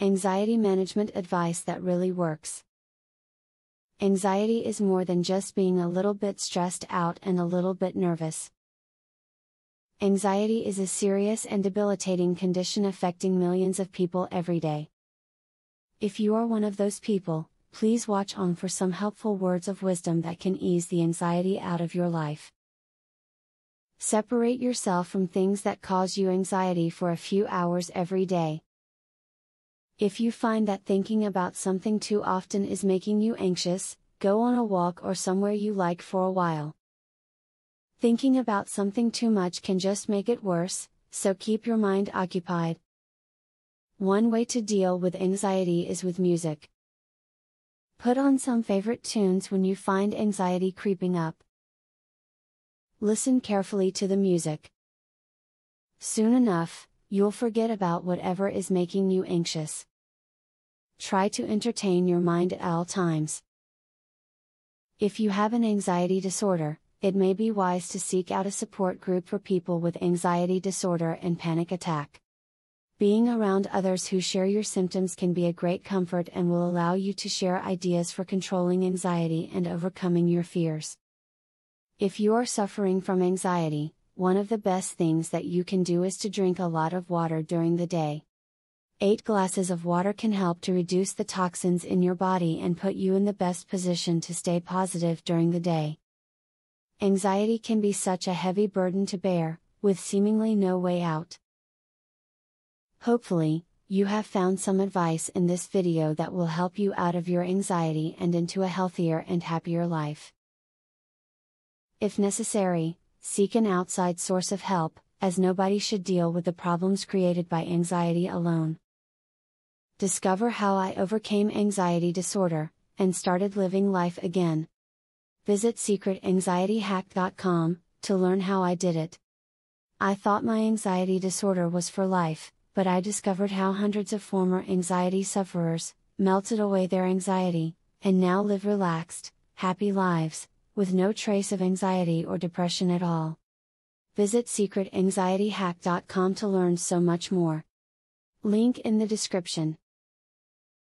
Anxiety management advice that really works. Anxiety is more than just being a little bit stressed out and a little bit nervous. Anxiety is a serious and debilitating condition affecting millions of people every day. If you are one of those people, please watch on for some helpful words of wisdom that can ease the anxiety out of your life. Separate yourself from things that cause you anxiety for a few hours every day. If you find that thinking about something too often is making you anxious, go on a walk or somewhere you like for a while. Thinking about something too much can just make it worse, so keep your mind occupied. One way to deal with anxiety is with music. Put on some favorite tunes when you find anxiety creeping up. Listen carefully to the music. Soon enough, you'll forget about whatever is making you anxious. Try to entertain your mind at all times. If you have an anxiety disorder, it may be wise to seek out a support group for people with anxiety disorder and panic attack. Being around others who share your symptoms can be a great comfort and will allow you to share ideas for controlling anxiety and overcoming your fears. If you are suffering from anxiety, one of the best things that you can do is to drink a lot of water during the day. 8 glasses of water can help to reduce the toxins in your body and put you in the best position to stay positive during the day. Anxiety can be such a heavy burden to bear, with seemingly no way out. Hopefully, you have found some advice in this video that will help you out of your anxiety and into a healthier and happier life. If necessary, seek an outside source of help, as nobody should deal with the problems created by anxiety alone. Discover how I overcame anxiety disorder and started living life again. Visit secretanxietyhack.com to learn how I did it. I thought my anxiety disorder was for life, but I discovered how hundreds of former anxiety sufferers melted away their anxiety and now live relaxed, happy lives with no trace of anxiety or depression at all. Visit secretanxietyhack.com to learn so much more. Link in the description.